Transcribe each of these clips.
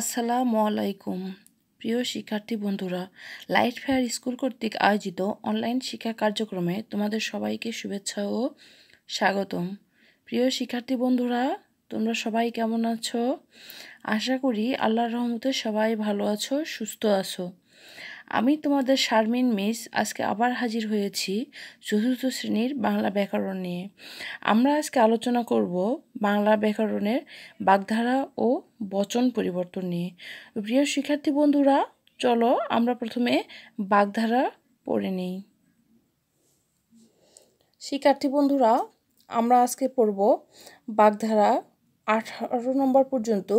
আসসালামু আলাইকুম প্রিয় শিক্ষার্থী বন্ধুরা লাইট ফায়ার স্কুল কর্তৃক আয়োজিত অনলাইন শিক্ষা কার্যক্রমে তোমাদের সবাইকে শুভেচ্ছা ও স্বাগতম প্রিয় শিক্ষার্থী বন্ধুরা তোমরা সবাই কেমন আছো আশা করি আল্লাহর রহমতে সবাই ভালো আছো সুস্থ আছো আমি তোমাদের শারমিন মিস আজকে আবার হাজির হয়েছি চতুর্থ শ্রেণীর বাংলা ব্যাকরণ নিয়ে আমরা আজকে আলোচনা করব বাংলা ব্যাকরণের বাগধারা ও বচন পরিবর্তন নিয়ে প্রিয় শিক্ষার্থী বন্ধুরা চলো আমরা প্রথমে বাগধারা পড়ে নিই শিক্ষার্থী বন্ধুরা আমরা আজকে পড়ব বাগধারা আঠারো নম্বর পর্যন্ত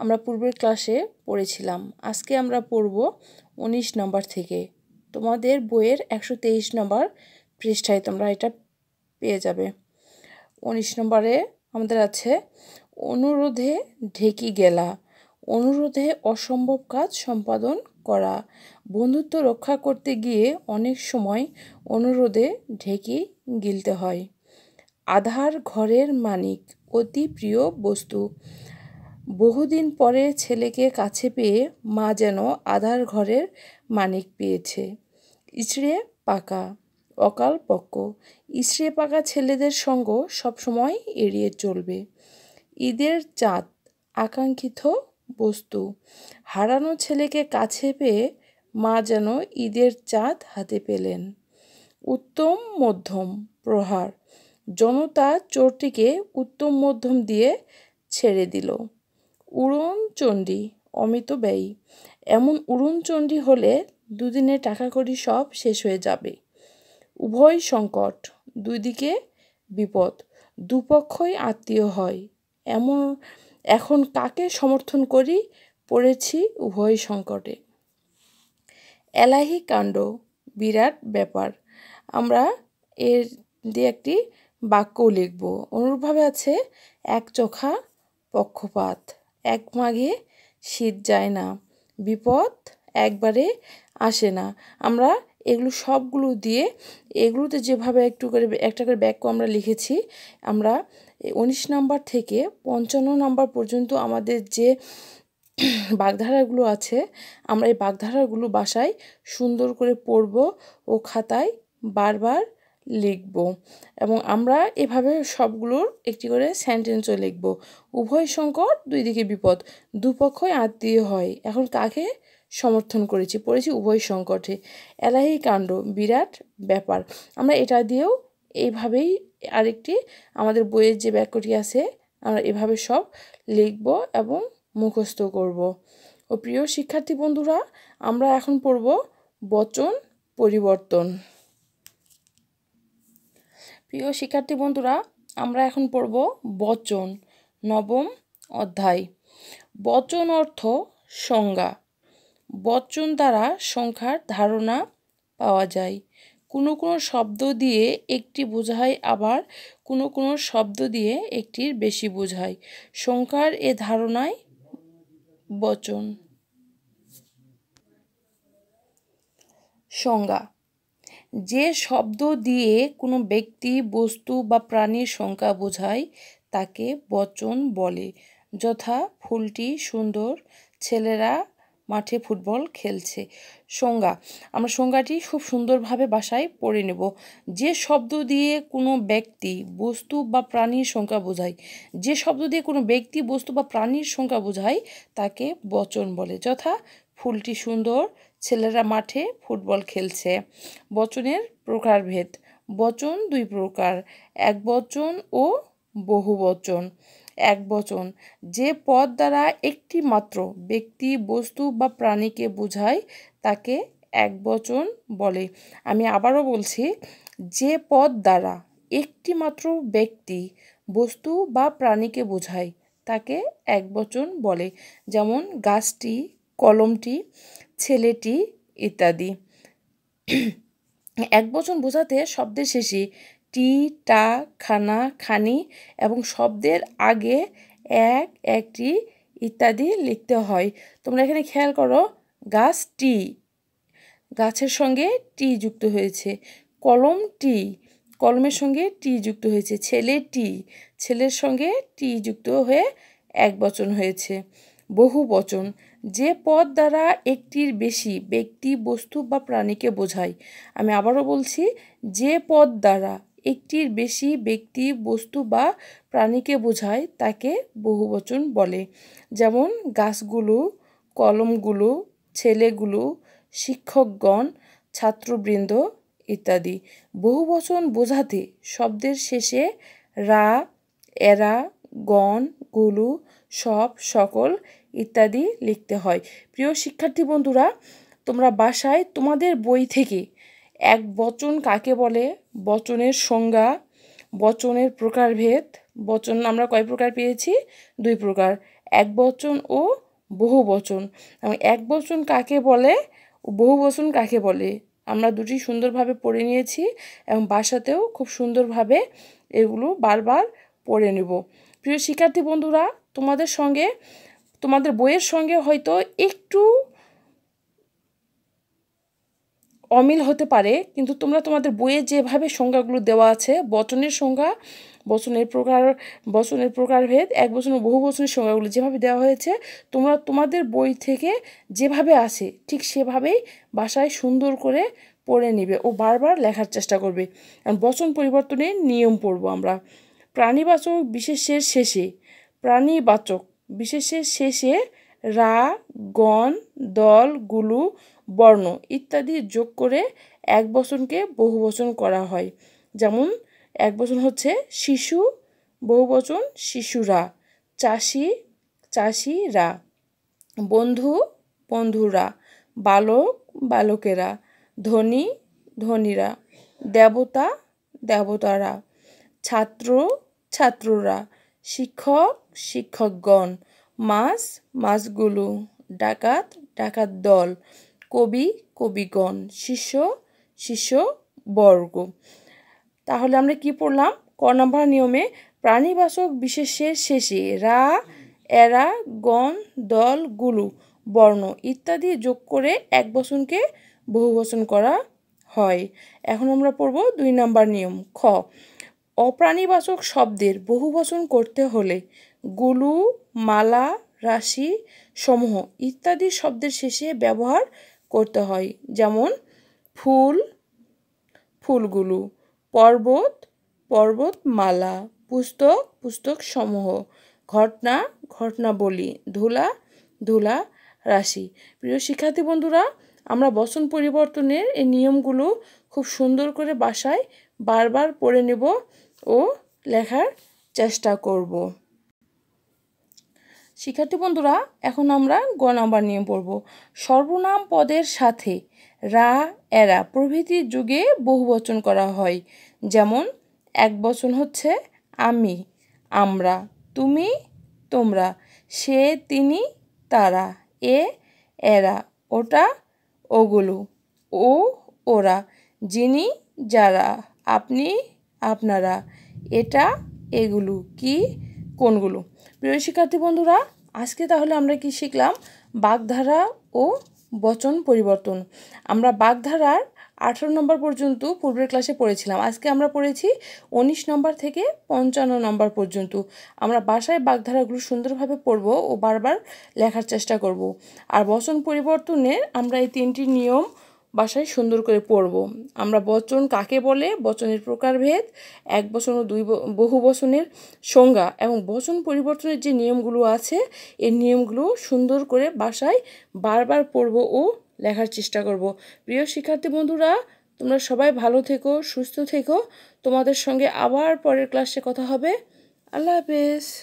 আমরা পূর্বের ক্লাসে পড়েছিলাম আজকে আমরা পড়ব উনিশ নম্বর থেকে তোমাদের বইয়ের একশো তেইশ নম্বর পৃষ্ঠায় তোমরা এটা পেয়ে যাবে উনিশ নম্বরে আমাদের আছে অনুরোধে ঢেকি গেলা অনুরোধে অসম্ভব কাজ সম্পাদন করা বন্ধুত্ব রক্ষা করতে গিয়ে অনেক সময় অনুরোধে ঢেকি গিলতে হয় আধার ঘরের মানিক অতি প্রিয় বস্তু বহুদিন পরে ছেলেকে কাছে পেয়ে মা যেন আধার ঘরের মানিক পেয়েছে ইচড়ে পাকা অকাল পক্ক ইচড়ে পাকা ছেলেদের সঙ্গ সবসময় এড়িয়ে চলবে ঈদের চাঁদ আকাঙ্ক্ষিত বস্তু হারানো ছেলেকে কাছে পেয়ে মা যেন ঈদের চাঁদ হাতে পেলেন উত্তম মধ্যম প্রহার জনতা চোরটিকে উত্তম মধ্যম দিয়ে ছেড়ে দিল চণ্ডী অমিত ব্যয়ী এমন চণ্ডী হলে দুদিনে টাকা করি সব শেষ হয়ে যাবে উভয় সংকট দুই দিকে বিপদ দুপক্ষই আত্মীয় হয় এমন এখন কাকে সমর্থন করি পড়েছি উভয় সংকটে এলাহি কাণ্ড বিরাট ব্যাপার আমরা এর দিয়ে একটি বাক্যও লিখব অনুরূপভাবে আছে এক চোখা পক্ষপাত এক মাঘে শীত যায় না বিপদ একবারে আসে না আমরা এগুলো সবগুলো দিয়ে এগুলোতে যেভাবে একটু করে একটা করে বাক্য আমরা লিখেছি আমরা উনিশ নাম্বার থেকে পঞ্চান্ন নাম্বার পর্যন্ত আমাদের যে বাগধারাগুলো আছে আমরা এই বাগধারাগুলো বাসায় সুন্দর করে পড়ব ও খাতায় বারবার লিখব এবং আমরা এভাবে সবগুলোর একটি করে সেন্টেন্সও লিখব উভয় সংকট দুই দিকে বিপদ দুপক্ষই আত্মীয় হয় এখন কাকে সমর্থন করেছি পড়েছি উভয় সংকটে এলাহি কাণ্ড বিরাট ব্যাপার আমরা এটা দিয়েও এইভাবেই আরেকটি আমাদের বইয়ের যে বাক্যটি আছে আমরা এভাবে সব লিখব এবং মুখস্থ করব ও প্রিয় শিক্ষার্থী বন্ধুরা আমরা এখন পড়ব বচন পরিবর্তন প্রিয় শিক্ষার্থী বন্ধুরা আমরা এখন পড়ব বচন নবম অধ্যায় বচন অর্থ সংজ্ঞা বচন দ্বারা সংখ্যার ধারণা পাওয়া যায় কোনো কোনো শব্দ দিয়ে একটি বোঝায় আবার কোনো কোনো শব্দ দিয়ে একটির বেশি বোঝায় সংখ্যার এ ধারণায় বচন সংজ্ঞা যে শব্দ দিয়ে কোনো ব্যক্তি বস্তু বা প্রাণীর সংখ্যা বোঝায় তাকে বচন বলে যথা ফুলটি সুন্দর ছেলেরা মাঠে ফুটবল খেলছে সংজ্ঞা আমরা সংজ্ঞাটি খুব সুন্দরভাবে বাসায় পড়ে নেব যে শব্দ দিয়ে কোনো ব্যক্তি বস্তু বা প্রাণীর সংখ্যা বোঝায় যে শব্দ দিয়ে কোনো ব্যক্তি বস্তু বা প্রাণীর সংখ্যা বোঝায় তাকে বচন বলে যথা ফুলটি সুন্দর ছেলেরা মাঠে ফুটবল খেলছে বচনের প্রকারভেদ বচন দুই প্রকার এক বচন ও বহু বচন এক বচন যে পদ দ্বারা একটি মাত্র ব্যক্তি বস্তু বা প্রাণীকে বোঝায় তাকে এক বচন বলে আমি আবারও বলছি যে পদ দ্বারা একটি মাত্র ব্যক্তি বস্তু বা প্রাণীকে বোঝায় তাকে এক বচন বলে যেমন গাছটি কলমটি ছেলেটি ইত্যাদি এক বচন বোঝাতে শব্দের শেষে টি টা খানা খানি এবং শব্দের আগে এক একটি ইত্যাদি লিখতে হয় তোমরা এখানে খেয়াল করো গাছ টি গাছের সঙ্গে টি যুক্ত হয়েছে কলম টি কলমের সঙ্গে টি যুক্ত হয়েছে ছেলে টি ছেলের সঙ্গে টি যুক্ত হয়ে এক বচন হয়েছে বহু বচন যে পদ দ্বারা একটির বেশি ব্যক্তি বস্তু বা প্রাণীকে বোঝায় আমি আবারও বলছি যে পদ দ্বারা একটির বেশি ব্যক্তি বস্তু বা প্রাণীকে বোঝায় তাকে বহুবচন বলে যেমন গাছগুলো কলমগুলো ছেলেগুলো শিক্ষকগণ ছাত্রবৃন্দ ইত্যাদি বহুবচন বোঝাতে শব্দের শেষে রা এরা গণ গুলু সব সকল ইত্যাদি লিখতে হয় প্রিয় শিক্ষার্থী বন্ধুরা তোমরা বাসায় তোমাদের বই থেকে এক বচন কাকে বলে বচনের সংজ্ঞা বচনের প্রকারভেদ বচন আমরা কয় প্রকার পেয়েছি দুই প্রকার এক বচন ও বহু বচন এক বচন কাকে বলে বহু বচন কাকে বলে আমরা দুটি সুন্দরভাবে পড়ে নিয়েছি এবং বাসাতেও খুব সুন্দরভাবে এগুলো বারবার পড়ে নেব প্রিয় শিক্ষার্থী বন্ধুরা তোমাদের সঙ্গে তোমাদের বইয়ের সঙ্গে হয়তো একটু অমিল হতে পারে কিন্তু তোমরা তোমাদের বইয়ে যেভাবে সংজ্ঞাগুলো দেওয়া আছে বচনের সংজ্ঞা বচনের প্রকার বচনের প্রকারভেদ এক বছর বহু বছরের সংজ্ঞাগুলো যেভাবে দেওয়া হয়েছে তোমরা তোমাদের বই থেকে যেভাবে আছে ঠিক সেভাবেই বাসায় সুন্দর করে পড়ে নিবে ও বারবার লেখার চেষ্টা করবে কারণ বচন পরিবর্তনের নিয়ম পড়বো আমরা প্রাণীবাচক বিশেষের শেষে প্রাণীবাচক বিশেষের শেষে রা গণ দল গুলু বর্ণ ইত্যাদি যোগ করে এক বচনকে বহু বচন করা হয় যেমন এক বচন হচ্ছে শিশু বহু বচন শিশুরা চাষি চাষিরা বন্ধু বন্ধুরা বালক বালকেরা ধনী ধনীরা দেবতা দেবতারা ছাত্র ছাত্ররা শিক্ষক শিক্ষকগণ মাস মাসগুলো ডাকাত ডাকাত দল কবি কবিগণ শিষ্য শিষ্য বর্গ তাহলে আমরা কি পড়লাম ক নম্বর নিয়মে প্রাণীবাসক বিশেষের শেষে রা এরা গণ দল গুলু বর্ণ ইত্যাদি যোগ করে এক বসনকে বহু বসন করা হয় এখন আমরা পড়ব দুই নাম্বার নিয়ম খ অপ্রাণীবাচক শব্দের বহুবচন করতে হলে গুলু মালা রাশি সমূহ ইত্যাদি শব্দের শেষে ব্যবহার করতে হয় যেমন ফুল ফুলগুলো পর্বত পর্বতমালা পুস্তক পুস্তক সমূহ ঘটনা ঘটনাবলী ধুলা ধুলা রাশি প্রিয় শিক্ষার্থী বন্ধুরা আমরা বসন পরিবর্তনের এই নিয়মগুলো খুব সুন্দর করে বাসায় বারবার পড়ে নেব ও লেখার চেষ্টা করব শিক্ষার্থী বন্ধুরা এখন আমরা গ নাম্বার নিয়ে পড়ব সর্বনাম পদের সাথে রা এরা প্রভৃতি যুগে বহুবচন করা হয় যেমন এক বচন হচ্ছে আমি আমরা তুমি তোমরা সে তিনি তারা এ এরা ওটা ওগুলো ও ওরা যিনি যারা আপনি আপনারা এটা এগুলো কি কোনগুলো প্রিয় শিক্ষার্থী বন্ধুরা আজকে তাহলে আমরা কি শিখলাম বাগধারা ও বচন পরিবর্তন আমরা বাগধারার আঠেরো নম্বর পর্যন্ত পূর্বের ক্লাসে পড়েছিলাম আজকে আমরা পড়েছি উনিশ নম্বর থেকে পঞ্চান্ন নম্বর পর্যন্ত আমরা বাসায় বাগধারাগুলো সুন্দরভাবে পড়ব ও বারবার লেখার চেষ্টা করব আর বচন পরিবর্তনের আমরা এই তিনটি নিয়ম বাসায় সুন্দর করে পড়ব আমরা বচন কাকে বলে বচনের প্রকারভেদ এক বচন ও দুই বহু বচনের সংজ্ঞা এবং বচন পরিবর্তনের যে নিয়মগুলো আছে এই নিয়মগুলো সুন্দর করে বাসায় বারবার পড়ব ও লেখার চেষ্টা করব প্রিয় শিক্ষার্থী বন্ধুরা তোমরা সবাই ভালো থেকো সুস্থ থেকো তোমাদের সঙ্গে আবার পরের ক্লাসে কথা হবে আল্লাহ হাফেজ